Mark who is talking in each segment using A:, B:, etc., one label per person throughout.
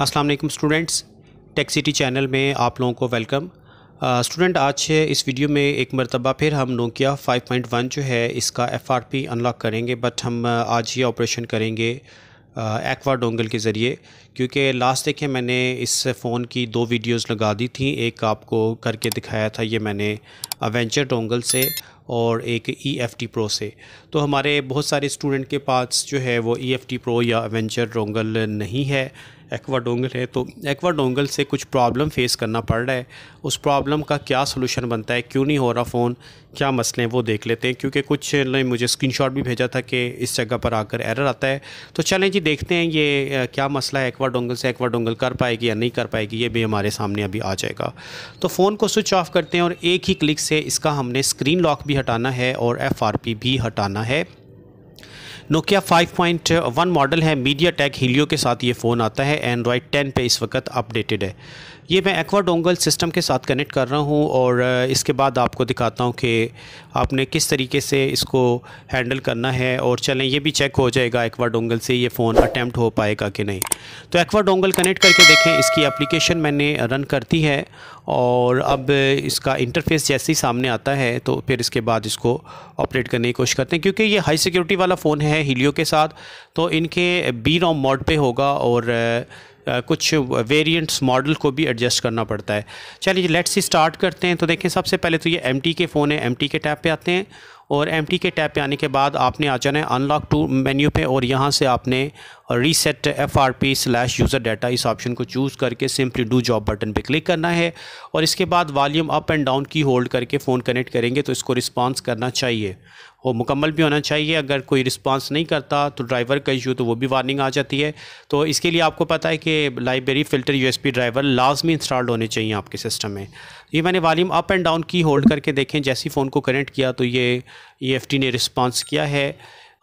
A: अस्सलाम वालेकुम students tech city channel में आप लोगों को वेलकम स्टूडेंट आज इस वीडियो में एक मरतबा फिर हम नोकिया 5.1 जो है इसका एफआरपी अनलॉक करेंगे बट हम आज ये ऑपरेशन करेंगे एक्वा डोंगल के ज़रिए क्योंकि लास्ट देखें मैंने इस फ़ोन की दो वीडियोस लगा दी थी एक आपको करके दिखाया था ये मैंने अवेंचर डोंगल से और एक ई एफ़ टी प्रो से तो हमारे बहुत सारे स्टूडेंट के पास जो है वो ई एफ़ टी प्रो या अवेंचर डोंगल नहीं है एक्वा डोंगल है तो एक्वा डोंगल से कुछ प्रॉब्लम फेस करना पड़ रहा है उस प्रॉब्लम का क्या सोलूशन बनता है क्यों नहीं हो रहा फ़ोन क्या मसले हैं वो देख लेते हैं क्योंकि कुछ ने मुझे स्क्रीनशॉट भी भेजा था कि इस जगह पर आकर एरर आता है तो चलें जी देखते हैं ये क्या मसला है एक्वा डोंगल से एक्वा डोंगल कर पाएगी या नहीं कर पाएगी ये भी हमारे सामने अभी आ जाएगा तो फ़ोन को स्विच ऑफ करते हैं और एक ही क्लिक से इसका हमने स्क्रीन लॉक भी हटाना है और एफ भी हटाना है नोकिया 5.1 मॉडल है मीडिया टेक हीलियो के साथ ये फ़ोन आता है एंड्रॉयड 10 पे इस वक्त अपडेटेड है ये मैं एक्वा डोंगल सिस्टम के साथ कनेक्ट कर रहा हूँ और इसके बाद आपको दिखाता हूँ कि आपने किस तरीके से इसको हैंडल करना है और चलें ये भी चेक हो जाएगा एक्वा डोंगल से ये फ़ोन अटैम्प्ट हो पाएगा कि नहीं तो एक्वा डोंगल कनेक्ट करके देखें इसकी एप्लीकेशन मैंने रन करती है और अब इसका इंटरफेस जैसे ही सामने आता है तो फिर इसके बाद इसको ऑपरेट करने की कोशिश करते हैं क्योंकि ये हाई सिक्योरिटी वाला फ़ोन है हीलियो के साथ तो इनके बी रॉम मोड पे होगा और कुछ वेरिएंट्स मॉडल को भी एडजस्ट करना पड़ता है चलिए लेट्स स्टार्ट करते हैं तो देखें सबसे पहले तो ये एम के फ़ोन है एम के टैब पर आते हैं और एम के टैब पे आने के बाद आपने आ जाना है अनलॉक टू मेन्यू पे और यहाँ से आपने reset F R P slash user data इस ऑप्शन को चूज़ करके सिंपली डू जॉब बटन पे क्लिक करना है और इसके बाद वॉल्यूम अप एंड डाउन की होल्ड करके फ़ोन कनेक्ट करेंगे तो इसको रिस्पॉन्स करना चाहिए वो मुकम्मल भी होना चाहिए अगर कोई रिस्पांस नहीं करता तो ड्राइवर का इशू तो वो भी वार्निंग आ जाती है तो इसके लिए आपको पता है कि लाइब्रेरी फ़िल्टर यूएसबी ड्राइवर लाजमी इंस्टॉल्ड होने चाहिए आपके सिस्टम में ये मैंने वॉल्यूम अप एंड डाउन की होल्ड करके देखें जैसे ही फ़ोन को कनेक्ट किया तो ये ई ने रिस्पॉन्स किया है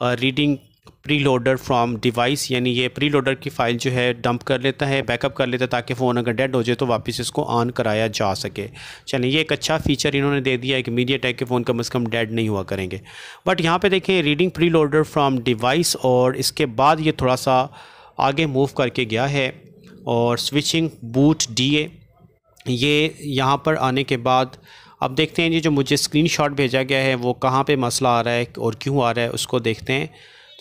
A: reading preloader from device यानी ये प्री लोडर की फ़ाइल जो है डंप कर लेता है बैकअप कर लेता है ताकि फ़ोन अगर डेड हो जाए तो वापस इसको ऑन कराया जा सके चलें ये एक अच्छा फीचर इन्होंने दे दिया है कि मीडिया टैक के फ़ोन कम अज़ कम डेड नहीं हुआ करेंगे बट यहाँ पर देखें reading preloader from device और इसके बाद ये थोड़ा सा आगे मूव करके गया है और स्विचिंग बूट डी ए ये यहाँ पर आने के बाद अब देखते हैं ये जो मुझे शॉट भेजा गया है वो कहाँ पर मसला आ रहा है और क्यों आ रहा है उसको देखते हैं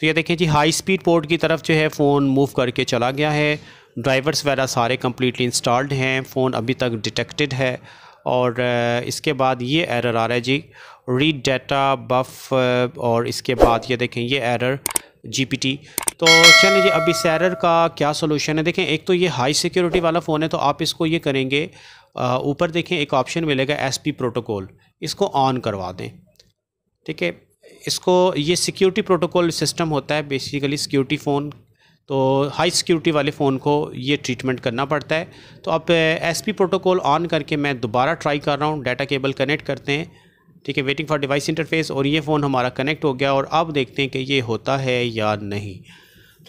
A: तो ये देखें जी हाई स्पीड पोर्ट की तरफ जो है फ़ोन मूव करके चला गया है ड्राइवर्स वगैरह सारे कम्प्लीटली इंस्टॉल्ड हैं फ़ोन अभी तक डिटेक्टेड है और इसके बाद ये एरर आ रहा है जी रीड डाटा बफ और इसके बाद ये देखें ये एरर जीपीटी तो चलिए जी अब इस एरर का क्या सोल्यूशन है देखें एक तो ये हाई सिक्योरिटी वाला फ़ोन है तो आप इसको ये करेंगे ऊपर देखें एक ऑप्शन मिलेगा एसपी प्रोटोकॉल इसको ऑन करवा दें ठीक है इसको ये सिक्योरिटी प्रोटोकॉल सिस्टम होता है बेसिकली सिक्योरिटी फ़ोन तो हाई सिक्योरिटी वाले फ़ोन को ये ट्रीटमेंट करना पड़ता है तो अब एस पी प्रोटोकॉल ऑन करके मैं दोबारा ट्राई कर रहा हूँ डाटा केबल कनेक्ट करते हैं ठीक है वेटिंग फॉर डिवाइस इंटरफेस और ये फ़ोन हमारा कनेक्ट हो गया और अब देखते हैं कि ये होता है या नहीं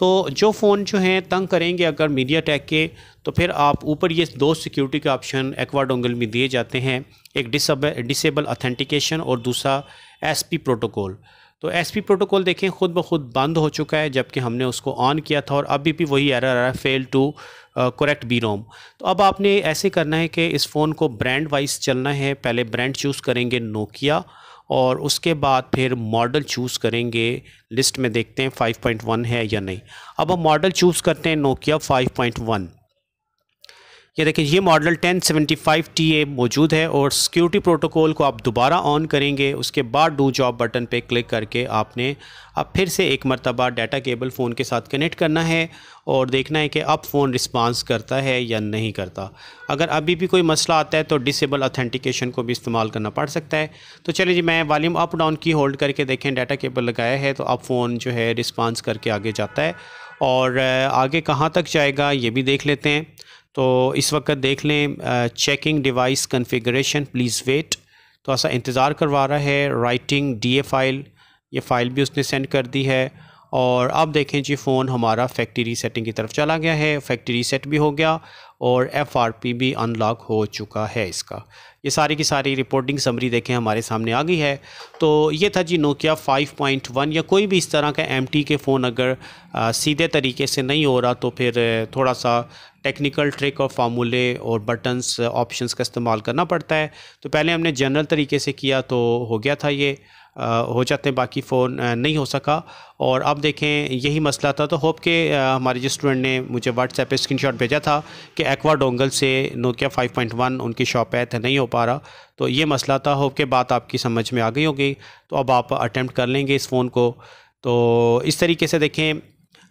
A: तो जो फ़ोन जो हैं तंग करेंगे अगर मीडिया टैक के तो फिर आप ऊपर ये दो सिक्योरिटी के ऑप्शन एक्वा डोंगल में दिए जाते हैं एक डिसेबल अथेंटिकेशन और दूसरा एसपी प्रोटोकॉल तो एसपी प्रोटोकॉल देखें खुद ब खुद बंद हो चुका है जबकि हमने उसको ऑन किया था और अभी भी वही एरर आ रहा है fail to correct B ROM तो अब आपने ऐसे करना है कि इस फ़ोन को ब्रांड वाइज चलना है पहले ब्रांड चूज़ करेंगे नोकिया और उसके बाद फिर मॉडल चूज़ करेंगे लिस्ट में देखते हैं 5.1 है या नहीं अब हम मॉडल चूज़ करते हैं नोकिया 5.1 ये देखिए ये मॉडल 1075 TA मौजूद है और सिक्योरिटी प्रोटोकॉल को आप दोबारा ऑन करेंगे उसके बाद डू जॉब बटन पे क्लिक करके आपने अब फिर से एक मरतबा डाटा केबल फ़ोन के साथ कनेक्ट करना है और देखना है कि अब फ़ोन रिस्पांस करता है या नहीं करता अगर अभी भी कोई मसला आता है तो डिसेबल अथेंटिकेशन को भी इस्तेमाल करना पड़ सकता है तो चलिए जी मैं वॉल्यूम अप डाउन की होल्ड करके देखें डाटा केबल लगाया है तो अब फ़ोन जो है रिस्पांस करके आगे जाता है और आगे कहाँ तक जाएगा ये भी देख लेते हैं तो इस वक्त देख लें checking device configuration please wait तो ऐसा इंतज़ार करवा रहा है राइटिंग डी ए फाइल ये फ़ाइल भी उसने सेंड कर दी है और अब देखें जी फ़ोन हमारा फैक्ट्री सेटिंग की तरफ चला गया है फैक्ट्री सेट भी हो गया और एफ आर पी भी अनलॉक हो चुका है इसका ये सारी की सारी रिपोर्टिंग समरी देखें हमारे सामने आ गई है तो ये था जी नोकिया 5.1 या कोई भी इस तरह का एम के फ़ोन अगर आ, सीधे तरीके से नहीं हो रहा तो फिर थोड़ा सा टेक्निकल ट्रिक और फार्मूले और बटन्स ऑप्शंस uh, का इस्तेमाल करना पड़ता है तो पहले हमने जनरल तरीके से किया तो हो गया था ये uh, हो जाते हैं बाकी फ़ोन uh, नहीं हो सका और अब देखें यही मसला था तो होप के हमारे जो स्टूडेंट ने मुझे व्हाट्सएप पे स्क्रीनशॉट भेजा था कि एक्वा डोंगल से नोकिया 5.1 उनकी शॉप है नहीं हो पा रहा तो ये मसला था होप के बात आपकी समझ में आ गई होगी तो अब आप अटैम्प्ट कर लेंगे इस फ़ोन को तो इस तरीके से देखें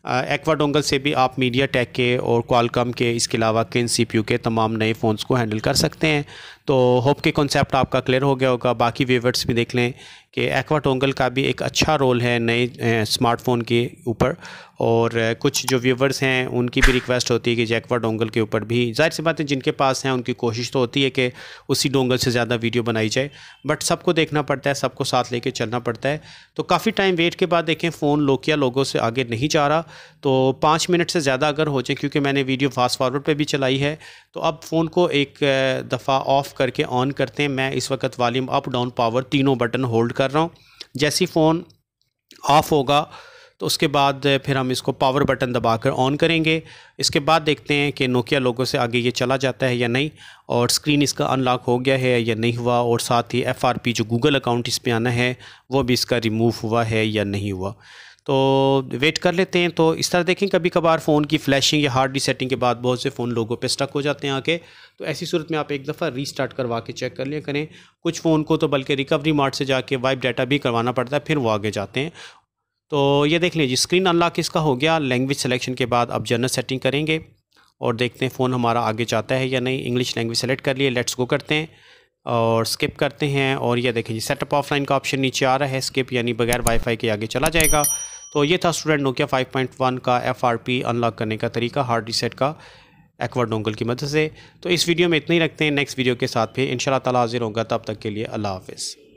A: एक्वाडोंगल से भी आप मीडिया टेक के और क्वालकम के इसके अलावा किन सी के तमाम नए फ़ोन्स को हैंडल कर सकते हैं तो होप के कॉन्सेप्ट आपका क्लियर हो गया होगा बाकी व्यूवर्स भी देख लें कि एक्वा टोंगल का भी एक अच्छा रोल है नए स्मार्टफोन के ऊपर और कुछ जो व्यूवर्स हैं उनकी भी रिक्वेस्ट होती है कि जैकवा डोंगल के ऊपर भी जाहिर सी बात है जिनके पास हैं उनकी कोशिश तो होती है कि उसी डोंगल से ज़्यादा वीडियो बनाई जाए बट सबको देखना पड़ता है सबको साथ लेके चलना पड़ता है तो काफ़ी टाइम वेट के बाद देखें फ़ोन लोकिया लोगों से आगे नहीं जा रहा तो पाँच मिनट से ज़्यादा अगर हो जाए क्योंकि मैंने वीडियो फास्ट फारवर्ड पर भी चलाई है तो अब फ़ोन को एक दफ़ा ऑफ़ करके ऑन करते हैं मैं इस वक्त वॉल्यूम अप डाउन पावर तीनों बटन होल्ड कर रहा हूँ जैसी फ़ोन ऑफ होगा तो उसके बाद eh, फिर हम इसको पावर बटन दबाकर ऑन करेंगे इसके बाद देखते हैं कि नोकिया लोगों से आगे ये चला जाता है या नहीं और स्क्रीन इसका अनलॉक हो गया है या नहीं हुआ और साथ ही एफ़ जो गूगल अकाउंट इस पर आना है वो भी इसका रिमूव हुआ है या नहीं हुआ तो वेट कर लेते हैं तो इस तरह देखें कभी कभार फ़ोन की फ्लैशिंग या हार्ड रीसेटिंग के बाद बहुत से फ़ोन लोगों पे स्टक हो जाते हैं आके तो ऐसी सूरत में आप एक दफ़ा रीस्टार्ट करवा के चेक कर लिया करें कुछ फ़ोन को तो बल्कि रिकवरी मार्ट से जाके वाइप डाटा भी करवाना पड़ता है फिर वो आगे जाते हैं तो ये देख लीजिए स्क्रीन अनलॉक इसका हो गया लैंग्वेज सेलेक्शन के बाद अब जनरल सेटिंग करेंगे और देखते हैं फ़ोन हमारा आगे जाता है या नहीं इंग्लिश लैंग्वेज सेलेक्ट कर लिए लेट्स गो करते हैं और स्किप करते हैं और ये देखें जी सेटअप ऑफलाइन का ऑप्शन नीचे आ रहा है स्किप यानी बगैर वाईफाई के आगे चला जाएगा तो ये था स्टूडेंट नोकिया 5.1 का एफआरपी अनलॉक करने का तरीका हार्ड रीसेट का एक्वर्ड डोंगल की मदद से तो इस वीडियो में इतना ही रखते हैं नेक्स्ट वीडियो के साथ फिर इन शाला हाजिर होगा तब तक के लिए अल्लाह हाफिज़